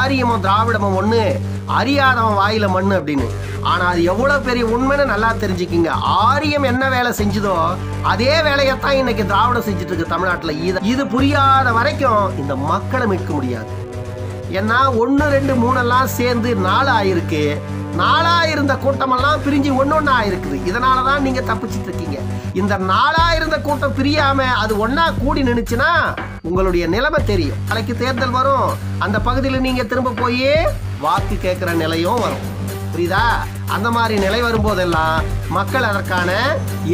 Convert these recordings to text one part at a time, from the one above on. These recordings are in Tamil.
ஆரியமும் திராவிடமும் ஒண்ணு அறியாதவன் வாயில மண்ணு அப்படின்னு ஆனா அது எவ்வளவு பெரிய உண்மைன்னு நல்லா தெரிஞ்சுக்கிங்க ஆரியம் என்ன வேலை செஞ்சதோ அதே வேலையைத்தான் இன்னைக்கு திராவிடம் செஞ்சுட்டு இருக்கு தமிழ்நாட்டுல இது இது புரியாத வரைக்கும் இந்த மக்களை மீட்க முடியாது ஏன்னா ஒன்று ரெண்டு மூணெல்லாம் சேர்ந்து நாலு ஆயிருக்கு நாலாயிருந்த கூட்டமெல்லாம் பிரிஞ்சு ஒன்று ஒன்றா ஆயிருக்குது இதனால தான் நீங்கள் தப்பிச்சிட்டு இருக்கீங்க இந்த நாலாயிருந்த கூட்டம் பிரியாமல் அது ஒன்றா கூடி நின்றுச்சுன்னா உங்களுடைய நிலைமை தெரியும் நாளைக்கு தேர்தல் வரும் அந்த பகுதியில் நீங்க திரும்ப போய் வாக்கு கேட்கிற நிலையும் வரும் புரியுதா அந்த மாதிரி நிலை வரும்போதெல்லாம் மக்கள் அதற்கான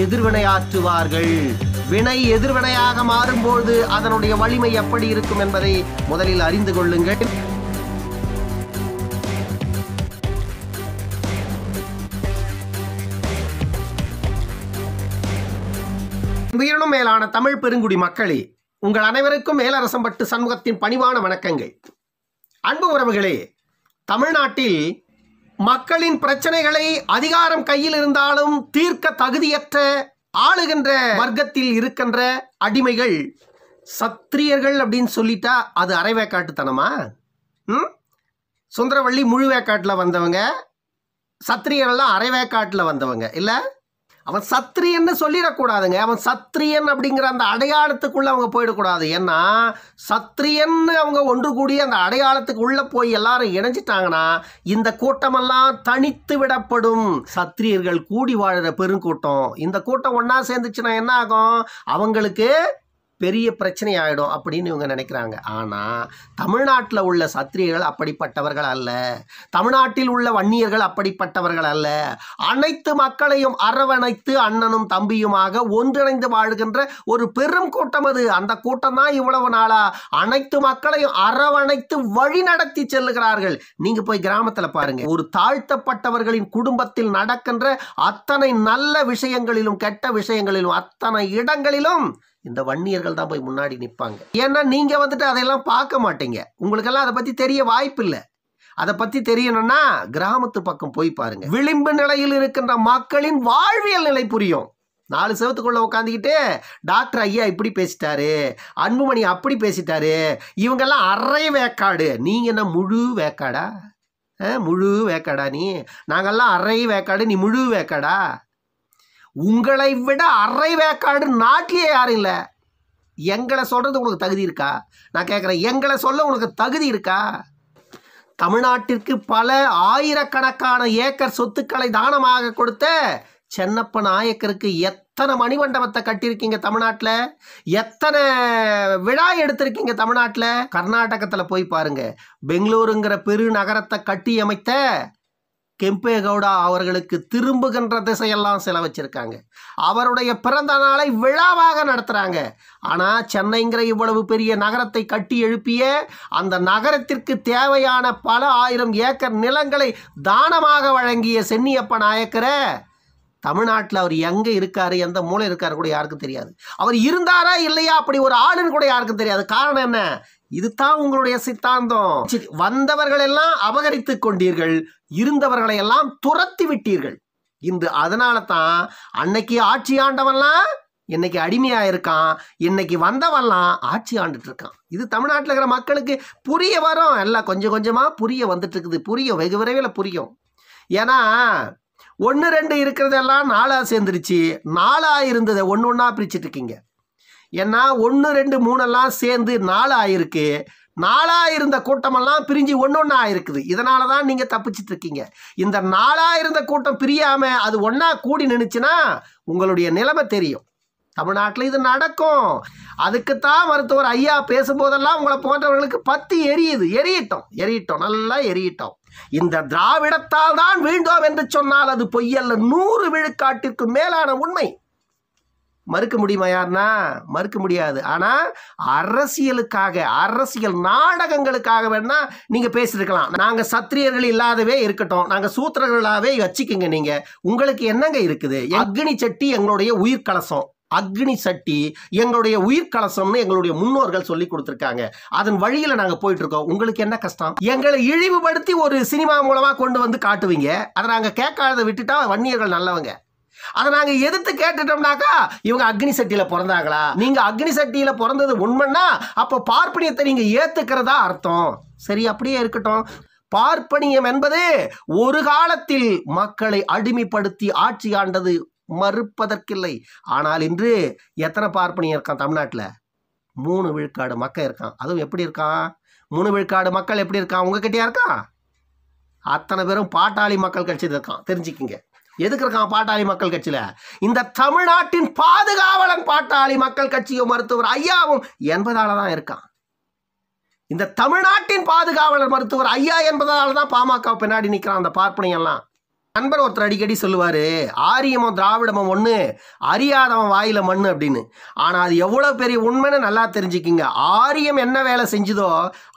எதிர்வினை ஆற்றுவார்கள் வினை எதிர்வினையாக மாறும்போது அதனுடைய வலிமை எப்படி இருக்கும் என்பதை முதலில் அறிந்து கொள்ளுங்கள் உயிரினும் மேலான தமிழ் பெருங்குடி மக்களே உங்கள் அனைவருக்கும் மேலரசம்பட்டு சண்முகத்தின் பணிவான வணக்கங்கள் அன்பு உறவுகளே தமிழ்நாட்டில் மக்களின் பிரச்சனைகளை அதிகாரம் கையில் இருந்தாலும் தீர்க்க தகுதியற்ற ஆளுகின்ற வர்க்கத்தில் இருக்கின்ற அடிமைகள் சத்திரியர்கள் அப்படின்னு சொல்லிட்டா அது அரைவேக்காட்டுத்தனமா ம் சுந்தரவள்ளி முழுவேக்காட்டில் வந்தவங்க சத்திரியர்கள்லாம் அரைவேக்காட்டில் வந்தவங்க இல்லை அவன் சத்திரியன்னு சொல்லிடக்கூடாதுங்க அவன் சத்திரியன் அப்படிங்கிற அந்த அடையாளத்துக்குள்ளே அவங்க போயிடக்கூடாது ஏன்னா சத்திரியன்னு அவங்க ஒன்று கூடி அந்த அடையாளத்துக்கு உள்ளே போய் எல்லாரும் இணைஞ்சிட்டாங்கன்னா இந்த கூட்டமெல்லாம் தனித்து விடப்படும் சத்திரியர்கள் கூடி வாழ்கிற பெருங்கூட்டம் இந்த கூட்டம் ஒன்றா சேர்ந்துச்சுன்னா என்ன ஆகும் அவங்களுக்கு பெரிய பிரச்சனை ஆகிடும் அப்படின்னு இவங்க நினைக்கிறாங்க ஆனால் தமிழ்நாட்டில் உள்ள சத்திரியர்கள் அப்படிப்பட்டவர்கள் அல்ல தமிழ்நாட்டில் உள்ள வன்னியர்கள் அப்படிப்பட்டவர்கள் அல்ல அனைத்து மக்களையும் அரவணைத்து அண்ணனும் தம்பியுமாக ஒன்றிணைந்து வாழ்கின்ற ஒரு பெரும் கூட்டம் அது அந்த கூட்டம் தான் இவ்வளவு நாளா அனைத்து மக்களையும் அரவணைத்து வழி நடத்தி செல்லுகிறார்கள் நீங்க போய் கிராமத்தில் பாருங்க ஒரு தாழ்த்தப்பட்டவர்களின் குடும்பத்தில் நடக்கின்ற அத்தனை நல்ல விஷயங்களிலும் கெட்ட விஷயங்களிலும் அத்தனை இடங்களிலும் இந்த வன்னியர்கள் தான் போய் முன்னாடி நிற்பாங்க ஏன்னா நீங்கள் வந்துட்டு அதையெல்லாம் பார்க்க மாட்டீங்க உங்களுக்கெல்லாம் அதை பற்றி தெரிய வாய்ப்பு இல்லை அதை பற்றி தெரியணும்னா கிராமத்து பக்கம் போய் பாருங்க விளிம்பு நிலையில் இருக்கின்ற மக்களின் வாழ்வியல் நிலை புரியும் நாலு செவத்துக்குள்ளே உட்காந்துக்கிட்டு டாக்டர் ஐயா இப்படி பேசிட்டாரு அன்புமணி அப்படி பேசிட்டாரு இவங்கெல்லாம் அரை வேக்காடு நீங்கள் என்ன முழு வேக்காடா முழு வேக்காடா நீ நாங்கள்லாம் அரை வேக்காடு நீ முழு வேக்காடா உங்களை விட அரை வேக்காடு நாட்டிலே யாரும் இல்லை எங்களை சொல்கிறது உனக்கு தகுதி இருக்கா நான் கேட்குறேன் எங்களை சொல்ல உனக்கு தகுதி இருக்கா தமிழ்நாட்டிற்கு பல ஆயிரக்கணக்கான ஏக்கர் சொத்துக்களை தானமாக கொடுத்த சென்னப்ப நாயக்கருக்கு எத்தனை மணிமண்டபத்தை கட்டியிருக்கீங்க தமிழ்நாட்டில் எத்தனை விழா எடுத்திருக்கீங்க தமிழ்நாட்டில் கர்நாடகத்தில் போய் பாருங்கள் பெங்களூருங்கிற பெரு நகரத்தை கட்டி அமைத்த கெம்பே கவுடா அவர்களுக்கு திரும்புகின்ற திசையெல்லாம் செலவச்சிருக்காங்க அவருடைய பிறந்த நாளை விழாவாக நடத்துகிறாங்க ஆனால் சென்னைங்கிற இவ்வளவு பெரிய நகரத்தை கட்டி எழுப்பிய அந்த நகரத்திற்கு தேவையான பல ஆயிரம் ஏக்கர் நிலங்களை தானமாக வழங்கிய சென்னியப்ப நாயக்கரை தமிழ்நாட்டில் அவர் எங்கே இருக்கார் எந்த மூளை இருக்காரு கூட யாருக்கும் தெரியாது அவர் இருந்தாரா இல்லையா அப்படி ஒரு ஆளுன்னு கூட யாருக்கும் தெரியாது காரணம் என்ன இதுதான் உங்களுடைய சித்தாந்தம் வந்தவர்கள் எல்லாம் அபகரித்து கொண்டீர்கள் இருந்தவர்களை எல்லாம் துரத்தி விட்டீர்கள் இந்த அதனால தான் அன்னைக்கு ஆட்சி ஆண்டவன்லாம் இன்னைக்கு அடிமையா இருக்கான் இன்னைக்கு வந்தவன்லாம் ஆட்சி ஆண்டுட்டு இருக்கான் இது தமிழ்நாட்டில் இருக்கிற மக்களுக்கு புரிய வரும் எல்லாம் கொஞ்சம் கொஞ்சமாக புரிய வந்துட்டு இருக்குது புரியும் வெகு விரைவில் புரியும் ஏன்னா ஒன்று ரெண்டு இருக்கிறதெல்லாம் நாளாக சேர்ந்துருச்சு நாளாக இருந்ததை ஒன்று ஒன்றா பிரிச்சுட்டு இருக்கீங்க ஏன்னா ஒன்று ரெண்டு மூணெல்லாம் சேர்ந்து நாலு ஆயிருக்கு நாலாக இருந்த கூட்டமெல்லாம் பிரிஞ்சு ஒன்று ஒன்றா இருக்குது இதனால தான் நீங்கள் தப்பிச்சிட்டு இருக்கீங்க இந்த நாளாக இருந்த கூட்டம் பிரியாமல் அது ஒன்றா கூடி நின்றுச்சுன்னா உங்களுடைய நிலைமை தெரியும் தமிழ்நாட்டில் இது நடக்கும் அதுக்குத்தான் மருத்துவர் ஐயா பேசும்போதெல்லாம் உங்களை போன்றவர்களுக்கு பத்தி எரியுது எரியட்டும் எரியட்டும் நல்லா எரியட்டும் இந்த திராவிடத்தால் தான் வீண்டோம் என்று சொன்னால் அது பொய்யல்ல நூறு விழுக்காட்டிற்கு மேலான உண்மை மறுக்க முடியுமா யாருன்னா மறுக்க முடியாது ஆனால் அரசியலுக்காக அரசியல் நாடகங்களுக்காக வேணா நீங்கள் பேசியிருக்கலாம் நாங்கள் சத்திரியர்கள் இல்லாதவே இருக்கட்டும் நாங்கள் சூத்திரர்களாகவே வச்சுக்கோங்க நீங்கள் உங்களுக்கு என்னங்க இருக்குது அக்னி சட்டி எங்களுடைய உயிர் கலசம் அக்னி சட்டி எங்களுடைய உயிர் கலசம்னு எங்களுடைய முன்னோர்கள் சொல்லி கொடுத்துருக்காங்க அதன் வழியில் நாங்கள் போயிட்டு இருக்கோம் உங்களுக்கு என்ன கஷ்டம் எங்களை இழிவுபடுத்தி ஒரு சினிமா மூலமாக கொண்டு வந்து காட்டுவீங்க அதை நாங்கள் கேட்காத விட்டுட்டா வன்னியர்கள் நல்லவங்க அதை நாங்கள் எதிர்த்து கேட்டுட்டோம்னாக்கா இவங்க அக்னி சட்டியில் பிறந்தாங்களா நீங்கள் அக்னி சட்டியில் பிறந்தது உண்மைன்னா அப்போ பார்ப்பனியத்தை நீங்கள் ஏற்றுக்கிறதா அர்த்தம் சரி அப்படியே இருக்கட்டும் பார்ப்பனியம் என்பது ஒரு காலத்தில் மக்களை அடிமைப்படுத்தி ஆட்சி ஆண்டது மறுப்பதற்கில்லை ஆனால் இன்று எத்தனை பார்ப்பனியம் இருக்கான் தமிழ்நாட்டில் மூணு விழுக்காடு மக்கள் இருக்கான் அதுவும் எப்படி இருக்கான் மூணு விழுக்காடு மக்கள் எப்படி இருக்கான் உங்ககிட்டயா இருக்கான் அத்தனை பேரும் பாட்டாளி மக்கள் கட்சி இருக்கான் தெரிஞ்சுக்கிங்க எதுக்கு இருக்கான் பாட்டாளி மக்கள் கட்சியில் இந்த தமிழ்நாட்டின் பாதுகாவலன் பாட்டாளி மக்கள் கட்சியும் மருத்துவர் ஐயாவும் என்பதால தான் இருக்கான் இந்த தமிழ்நாட்டின் பாதுகாவலர் மருத்துவர் ஐயா என்பதால தான் பாமக பின்னாடி நிற்கிறான் அந்த பார்ப்பனையெல்லாம் நண்பர் ஒருத்தர் அடிக்கடி சொல்லுவார் ஆரியமோ திராவிடமோ ஒன்று அறியாதவன் வாயில் மண் அப்படின்னு ஆனால் அது எவ்வளோ பெரிய உண்மைன்னு நல்லா தெரிஞ்சுக்கிங்க ஆரியம் என்ன வேலை செஞ்சுதோ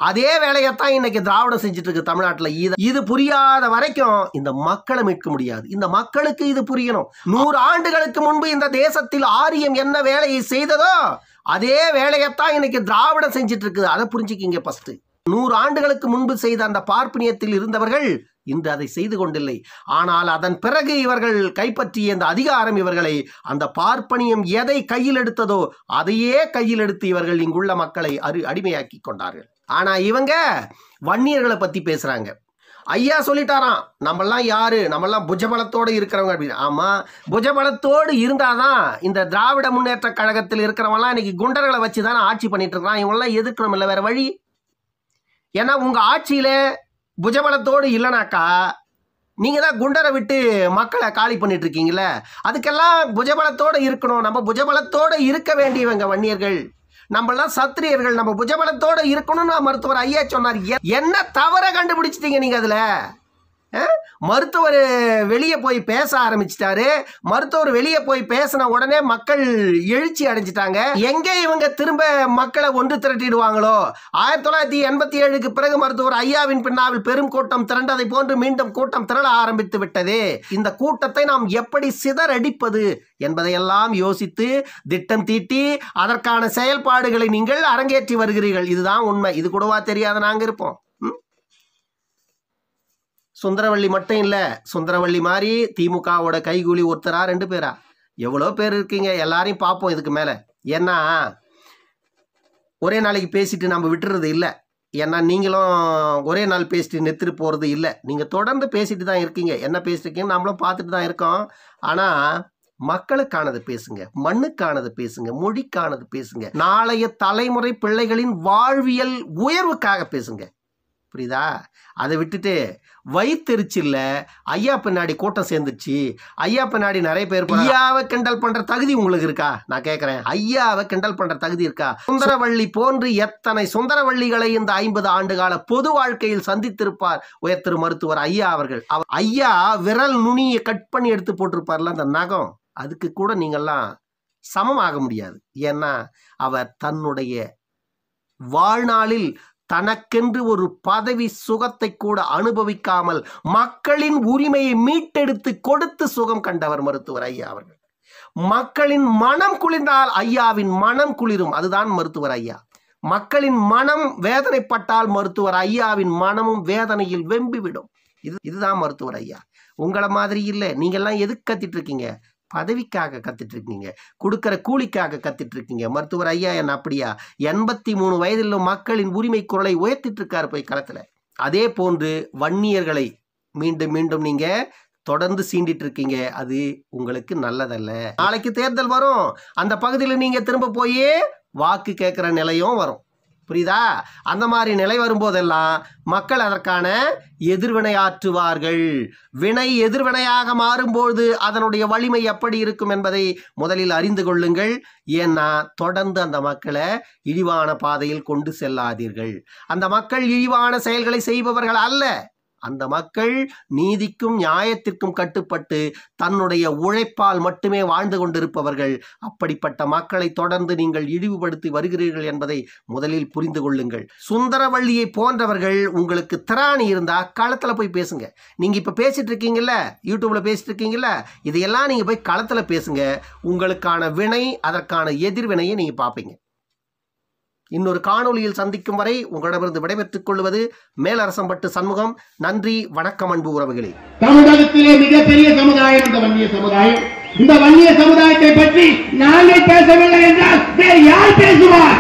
அதே வேலையைத்தான் இன்றைக்கி திராவிடம் செஞ்சுட்ருக்கு தமிழ்நாட்டில் இது இது புரியாத வரைக்கும் இந்த மக்களை மீட்க முடியாது இந்த மக்களுக்கு இது புரியணும் நூறு ஆண்டுகளுக்கு முன்பு இந்த தேசத்தில் ஆரியம் என்ன வேலையை செய்ததோ அதே வேலையைத்தான் இன்றைக்கி திராவிடம் செஞ்சிட்ருக்குது அதை புரிஞ்சுக்கிங்க ஃபஸ்ட்டு நூறு ஆண்டுகளுக்கு முன்பு செய்த அந்த பார்ப்பனியத்தில் இருந்தவர்கள் இன்று அதை செய்து கொண்டில்லை ஆனால் அதன் பிறகு இவர்கள் கைப்பற்றிய இந்த அதிகாரம் இவர்களை அந்த பார்ப்பனியம் எதை கையில் எடுத்ததோ அதையே கையில் எடுத்து இவர்கள் இங்குள்ள மக்களை அரு அடிமையாக்கி கொண்டார்கள் ஆனால் இவங்க வன்னியர்களை பற்றி பேசுகிறாங்க ஐயா சொல்லிட்டாராம் நம்மெல்லாம் யாரு நம்மெல்லாம் புஜபலத்தோடு இருக்கிறவங்க அப்படின்னு ஆமாம் புஜபலத்தோடு தான் இந்த திராவிட முன்னேற்ற கழகத்தில் இருக்கிறவங்களாம் இன்றைக்கி குண்டர்களை வச்சு தானே ஆட்சி பண்ணிகிட்டு இருக்கிறான் இவங்களாம் எதிர்க்கணும் இல்லை வேறு வழி ஏன்னா உங்கள் ஆட்சியில் புஜபலத்தோடு இல்லைனாக்கா நீங்கள் தான் குண்டரை விட்டு மக்களை காலி பண்ணிட்டு அதுக்கெல்லாம் புஜபலத்தோடு இருக்கணும் நம்ம புஜபலத்தோடு இருக்க வேண்டியவங்க வன்னியர்கள் நம்மளாம் சத்திரியர்கள் நம்ம புஜபலத்தோடு இருக்கணும்னு மருத்துவர் ஐயா சொன்னார் என்ன தவற கண்டுபிடிச்சிட்டீங்க நீங்கள் அதில் மருத்துவர் வெளியே போய் பேச ஆரம்பிச்சிட்டாரு மருத்துவர் வெளியே போய் பேசின உடனே மக்கள் எழுச்சி அடைஞ்சிட்டாங்க எங்கே இவங்க திரும்ப மக்களை ஒன்று திரட்டிடுவாங்களோ ஆயிரத்தி தொள்ளாயிரத்தி எண்பத்தி ஏழுக்கு பிறகு மருத்துவர் ஐயாவின் பின்னாவில் பெரும் கூட்டம் திரண்டதை போன்று மீண்டும் கூட்டம் திரள ஆரம்பித்து விட்டது இந்த கூட்டத்தை நாம் எப்படி சிதறடிப்பது என்பதையெல்லாம் யோசித்து திட்டம் தீட்டி அதற்கான செயல்பாடுகளை நீங்கள் அரங்கேற்றி வருகிறீர்கள் இதுதான் உண்மை இது கூடவா தெரியாத நாங்கள் இருப்போம் சுந்தரவள்ளி மட்டும் இல்லை சுந்தரவள்ளி மாதிரி திமுகவோட கைகூலி ஒருத்தரா ரெண்டு பேரா எவ்வளோ பேர் இருக்கீங்க எல்லாரையும் பார்ப்போம் இதுக்கு மேலே ஏன்னா ஒரே நாளைக்கு பேசிட்டு நம்ம விட்டுறது இல்லை ஏன்னா நீங்களும் ஒரே நாள் பேசிட்டு நிறுத்துட்டு போகிறது இல்லை நீங்கள் தொடர்ந்து பேசிட்டு தான் இருக்கீங்க என்ன பேசிட்டு நம்மளும் பார்த்துட்டு தான் இருக்கோம் ஆனால் மக்களுக்கானது பேசுங்க மண்ணுக்கானது பேசுங்க மொழிக்கானது பேசுங்க நாளைய தலைமுறை பிள்ளைகளின் வாழ்வியல் உயர்வுக்காக பேசுங்க புரியுதா அதை விட்டுட்டு வயிற்றுச்சில்ல ஐயா பின்னாடி கூட்டம் சேர்ந்துச்சு ஐயா பின்னாடி நிறைய பேர் ஐயாவை கிண்டல் பண்ற தகுதி உங்களுக்கு இருக்கா நான் கேட்குறேன் ஐயாவை கிண்டல் பண்ற தகுதி இருக்கா சுந்தரவள்ளி போன்று எத்தனை சுந்தரவள்ளிகளை இந்த ஐம்பது ஆண்டு கால பொது வாழ்க்கையில் சந்தித்திருப்பார் உயர் திரு மருத்துவர் ஐயா அவர்கள் அவர் ஐயா விரல் நுனியை கட் பண்ணி எடுத்து போட்டிருப்பார்ல அந்த நகம் அதுக்கு கூட நீங்கள்லாம் சமமாக முடியாது ஏன்னா அவர் தன்னுடைய வாழ்நாளில் தனக்கென்று ஒரு பதவி சுகத்தை கூட அனுபவிக்காமல் மக்களின் உரிமையை மீட்டெடுத்து கொடுத்து சுகம் கண்டவர் மருத்துவர் ஐயா அவர்கள் மக்களின் மனம் குளிர்ந்தால் ஐயாவின் மனம் குளிரும் அதுதான் மருத்துவர் ஐயா மக்களின் மனம் வேதனைப்பட்டால் மருத்துவர் ஐயாவின் மனமும் வேதனையில் வெம்பிவிடும் இது இதுதான் மருத்துவர் ஐயா உங்களை மாதிரி இல்லை நீங்கள்லாம் எதுக்கு கத்திட்டு இருக்கீங்க பதவிக்காக கத்துட்டு இருக்கீங்க கொடுக்குற கூலிக்காக கத்துட்டு இருக்கீங்க மருத்துவர் ஐயா என்ன அப்படியா எண்பத்தி மூணு வயதிலும் மக்களின் உரிமை குரலை உயர்த்திட்டு இருக்காரு போய் களத்தில் அதே போன்று வன்னியர்களை மீண்டும் மீண்டும் நீங்க தொடர்ந்து சீண்டிட்டு இருக்கீங்க அது உங்களுக்கு நல்லதல்ல நாளைக்கு தேர்தல் வரும் அந்த பகுதியில் நீங்க திரும்ப போய் வாக்கு கேட்குற நிலையும் வரும் புரியுதா அந்த மாதிரி நிலை வரும்போதெல்லாம் மக்கள் அதற்கான எதிர்வினையாற்றுவார்கள் வினை எதிர்வினையாக மாறும்போது அதனுடைய வலிமை எப்படி இருக்கும் என்பதை முதலில் அறிந்து கொள்ளுங்கள் ஏன்னா தொடர்ந்து அந்த மக்களை இழிவான பாதையில் கொண்டு செல்லாதீர்கள் அந்த மக்கள் இழிவான செயல்களை செய்பவர்கள் அல்ல அந்த மக்கள் நீதிக்கும் நியாயத்திற்கும் கட்டுப்பட்டு தன்னுடைய உழைப்பால் மட்டுமே வாழ்ந்து கொண்டிருப்பவர்கள் அப்படிப்பட்ட மக்களை தொடர்ந்து நீங்கள் இழிவுபடுத்தி வருகிறீர்கள் என்பதை முதலில் புரிந்து கொள்ளுங்கள் சுந்தரவள்ளியை போன்றவர்கள் உங்களுக்கு திராணி இருந்தால் களத்தில் போய் பேசுங்க நீங்கள் இப்போ பேசிட்டு இருக்கீங்கல்ல யூடியூப்பில் பேசிட்டு இருக்கீங்கல்ல இதையெல்லாம் நீங்கள் போய் களத்தில் பேசுங்க உங்களுக்கான வினை அதற்கான எதிர்வினையை நீங்கள் பார்ப்பீங்க இன்னொரு காணொலியில் சந்திக்கும் வரை உங்களிடமிருந்து விடைபெற்றுக் கொள்வது மேலரசம்பட்டு சண்முகம் நன்றி வணக்கம் அன்பு உறவுகளே தமிழகத்திலே மிகப்பெரிய சமுதாயம் இந்த வன்னிய சமுதாயம் இந்த வன்னிய சமுதாயத்தை பற்றி நாங்கள் பேசவில்லை என்றால் யார் பேசுவார்